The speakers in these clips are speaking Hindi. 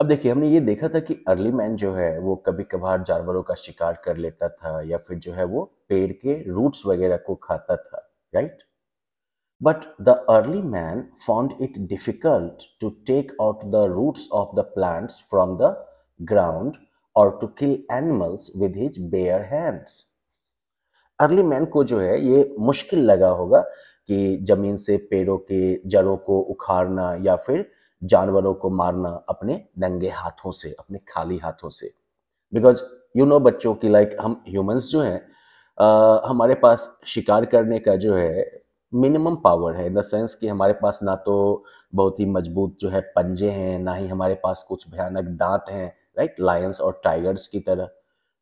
अब देखिए हमने ये देखा था कि अर्ली मैन जो है वो कभी कभार जानवरों का शिकार कर लेता था या फिर जो है वो पेड़ के रूट्स वगैरह को खाता था right but the early man found it difficult to take out the roots of the plants from the ground और to kill animals with his bare hands early man को जो है ये मुश्किल लगा होगा कि जमीन से पेड़ों के जड़ों को उखाड़ना या फिर जानवरों को मारना अपने नंगे हाथों से अपने खाली हाथों से बिकॉज यू नो बच्चों की लाइक like, हम ह्यूमंस जो हैं हमारे पास शिकार करने का जो है मिनिमम पावर है इन द सेंस कि हमारे पास ना तो बहुत ही मजबूत जो है पंजे हैं ना ही हमारे पास कुछ भयानक दांत हैं राइट लायंस और टाइगर्स की तरह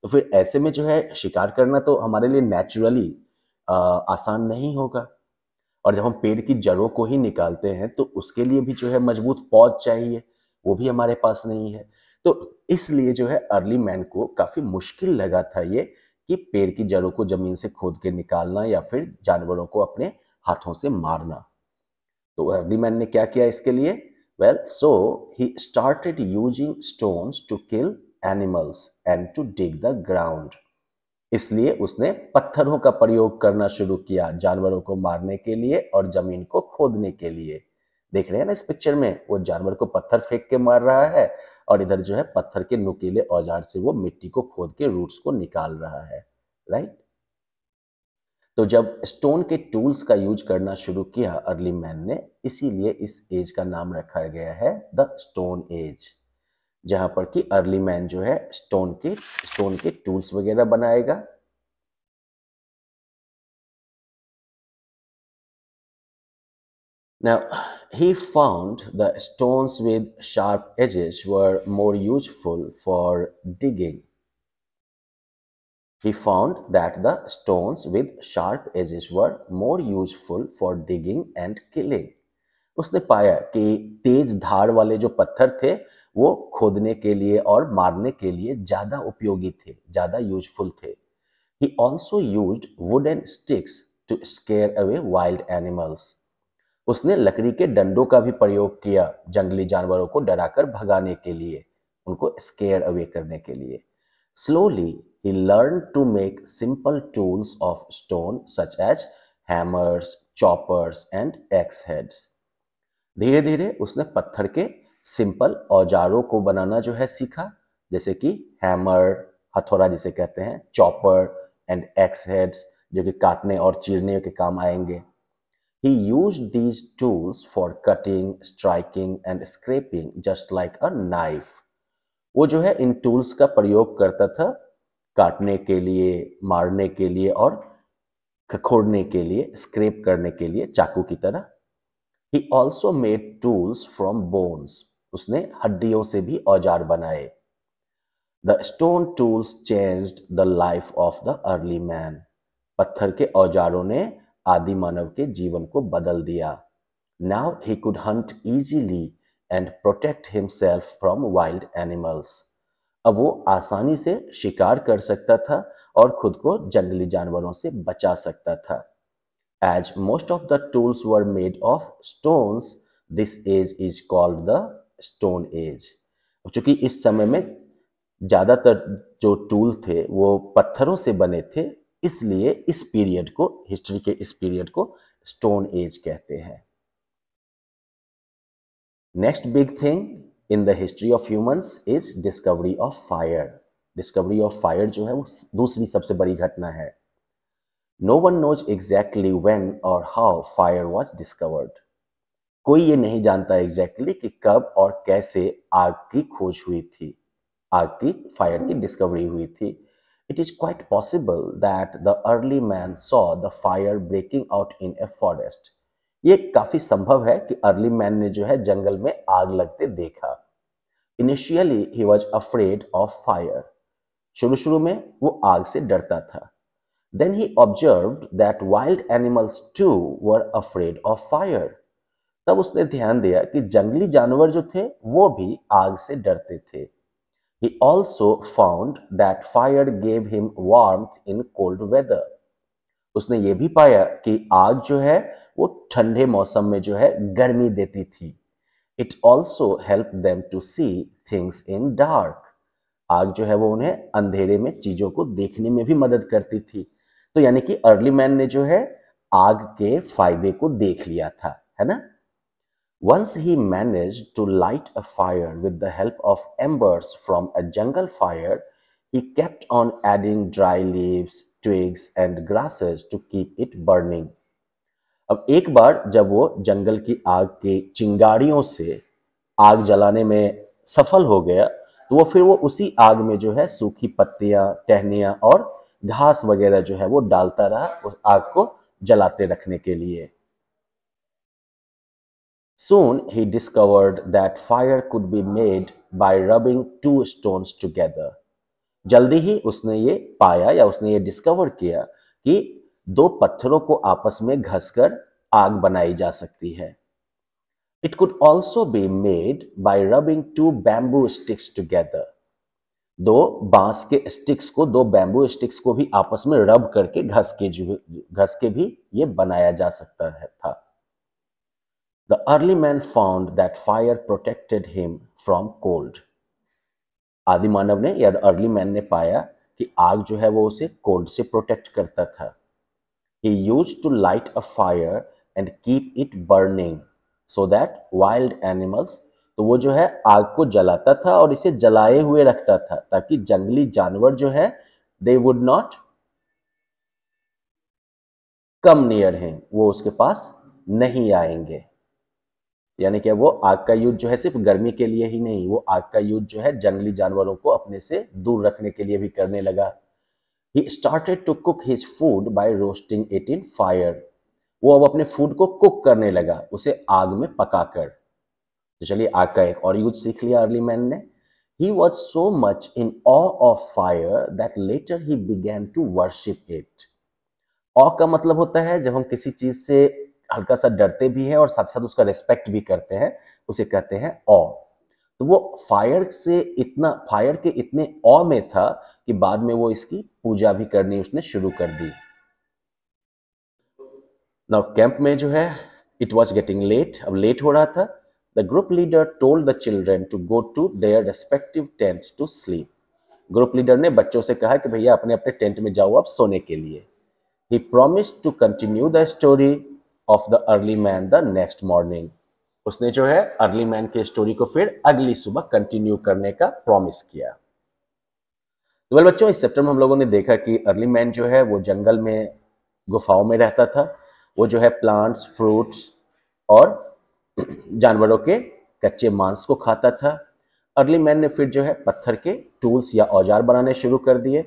तो फिर ऐसे में जो है शिकार करना तो हमारे लिए नेचुरली आसान नहीं होगा और जब हम पेड़ की जड़ों को ही निकालते हैं तो उसके लिए भी जो है मजबूत पौध चाहिए वो भी हमारे पास नहीं है तो इसलिए जो है अर्ली मैन को काफ़ी मुश्किल लगा था ये कि पेड़ की जड़ों को ज़मीन से खोद के निकालना या फिर जानवरों को अपने हाथों से मारना तो अर्ली मैन ने क्या किया इसके लिए well so he started using stones to kill animals and to dig the ground इसलिए उसने पत्थरों का प्रयोग करना शुरू किया जानवरों को मारने के लिए और जमीन को खोदने के लिए देख रहे हैं ना इस पिक्चर में वो जानवर को पत्थर फेंक के मार रहा है और इधर जो है पत्थर के नुकीले औजार से वो मिट्टी को खोद के रूट्स को निकाल रहा है राइट तो जब स्टोन के टूल्स का यूज करना शुरू किया अर्ली मैन ने इसीलिए इस एज का नाम रखा गया है द स्टोन एज जहां पर कि अर्ली मैन जो है स्टोन के स्टोन के टूल्स वगैरह बनाएगा Now, he found the stones with sharp edges were more useful for digging. He found that the stones with sharp edges were more useful for digging and killing. उसने पाया कि तेज धार वाले जो पत्थर थे वो खोदने के लिए और मारने के लिए ज़्यादा उपयोगी थे ज़्यादा यूजफुल थे he also use wood and sticks to scare away wild animals उसने लकड़ी के डंडों का भी प्रयोग किया जंगली जानवरों को डराकर भगाने के लिए उनको स्केयर अवे करने के लिए slowly he learn to make simple tools of stone such as hammers choppers and axe heads धीरे धीरे उसने पत्थर के सिंपल औजारों को बनाना जो है सीखा जैसे कि हैमर हथौड़ा जिसे कहते हैं चॉपर एंड एक्स हेड्स जो कि काटने और चीरने के काम आएंगे he use these tools for cutting striking and scraping just like a knife वो जो है इन टूल्स का प्रयोग करता था काटने के लिए मारने के लिए और खखोड़ने के लिए स्क्रेप करने के लिए चाकू की तरह he also made tools from bones उसने हड्डियों से भी औजार बनाए the stone tools change the life of the early man पत्थर के औजारों ने आदि मानव के जीवन को बदल दिया now he could hunt easily and protect himself from wild animals अब वो आसानी से शिकार कर सकता था और खुद को जंगली जानवरों से बचा सकता था as most of the tools were made of stones this age is called the stone age चूंकि इस समय में ज़्यादातर जो टूल थे वो पत्थरों से बने थे इसलिए इस पीरियड को हिस्ट्री के इस पीरियड को स्टोन एज कहते हैं next big thing in the history of humans is discovery of fire discovery of fire जो है वो दूसरी सबसे बड़ी घटना है no one knows exactly when और हाउ फायर वॉज डिस्कवर्ड कोई ये नहीं जानता एग्जैक्टली कि कब और कैसे आग की खोज हुई थी आग की फायर की डिस्कवरी हुई थी it is quite possible that the early man saw the fire breaking out in a forest ये काफी संभव है कि अर्ली मैन ने जो है जंगल में आग लगते देखा initially he was afraid of fire शुरू शुरू में वो आग से डरता था then he observe that wild animals too were afraid of fire तब उसने ध्यान दिया कि जंगली जानवर जो थे वो भी आग से डरते थे he also found that fire gave him warm in cold weather उसने ये भी पाया कि आग जो है वो ठंडे मौसम में जो है गर्मी देती थी it also help them to see things in dark आग जो है वो उन्हें अंधेरे में चीजों को देखने में भी मदद करती थी तो यानी कि अर्ली मैन ने जो है आग के फायदे को देख लिया था है ना Once he managed to light a fire with the help of embers from a jungle fire, he kept on adding dry leaves, twigs and grasses to keep it burning. अब एक बार जब वो जंगल की आग की चिंगारियों से आग जलाने में सफल हो गया तो वो फिर वो उसी आग में जो है सूखी पत्तियां टहनियाँ और घास वगैरह जो है वो डालता रहा उस आग को जलाते रखने के लिए Soon he discovered that fire could be made by rubbing two stones together. जल्दी ही उसने ये पाया या उसने ये डिस्कवर किया कि दो पत्थरों को आपस में घसकर आग बनाई जा सकती है it could also be made by rubbing two bamboo sticks together दो बांस के स्टिक्स को दो बैम्बू स्टिक्स को भी आपस में रब करके घस के घस के भी ये बनाया जा सकता है था The early man found that fire protected him from cold. आदि मानव ने या अर्ली मैन ने पाया कि आग जो है वो उसे कोल्ड से प्रोटेक्ट करता था He used to light a fire and keep it burning so that wild animals तो वो जो है आग को जलाता था और इसे जलाए हुए रखता था ताकि जंगली जानवर जो है they would not come near हैं वो उसके पास नहीं आएंगे यानी कि वो आग का यूज जो है सिर्फ गर्मी के लिए ही नहीं वो आग का यूज जो है जंगली जानवरों को अपने से दूर रखने के लिए भी करने लगा he started to cook his food by roasting it in fire वो अब अपने फूड को कुक करने लगा उसे आग में पकाकर तो चलिए आग का एक और यूज सीख लिया अर्ली मैन ने he was so much in awe of fire that later he began to worship it awe का मतलब होता है जब हम किसी चीज से हल्का सा डरते भी हैं और साथ साथ उसका रेस्पेक्ट भी करते हैं उसे कहते हैं ओ तो वो फायर से इतना फायर के इतने ओ में था कि बाद में वो इसकी पूजा भी करनी उसने शुरू कर दी नाउ कैंप में जो है इट वॉज गेटिंग लेट अब लेट हो रहा था the group leader told the children to go to their respective tents to sleep group leader ने बच्चों से कहा कि भैया अपने अपने टेंट में जाओ आप सोने के लिए he promise to continue the story of the early man the next morning उसने जो है अर्ली मैन के स्टोरी को फिर अगली सुबह कंटिन्यू करने का प्रॉमिस किया तो वेल बच्चों इस चैप्टर में हम लोगों ने देखा कि अर्ली मैन जो है वो जंगल में गुफाओं में रहता था वो जो है प्लांट्स फ्रूट्स और जानवरों के कच्चे मांस को खाता था अर्ली मैन ने फिर जो है पत्थर के टूल्स या औजार बनाने शुरू कर दिए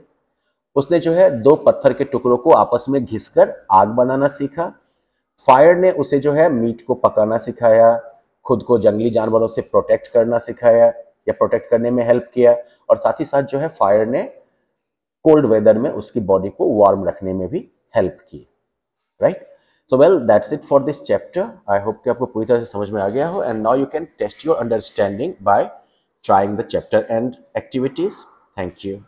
उसने जो है दो पत्थर के टुकड़ों को आपस में घिसकर आग बनाना सीखा फायर ने उसे जो है मीट को पकाना सिखाया खुद को जंगली जानवरों से प्रोटेक्ट करना सिखाया या प्रोटेक्ट करने में हेल्प किया और साथ ही साथ जो है फायर ने कोल्ड वेदर में उसकी बॉडी को वार्म रखने में भी हेल्प की right so well that's it for this chapter I hope कि आपको पूरी तरह से समझ में आ गया हो and now you can test your understanding by trying the chapter and activities thank you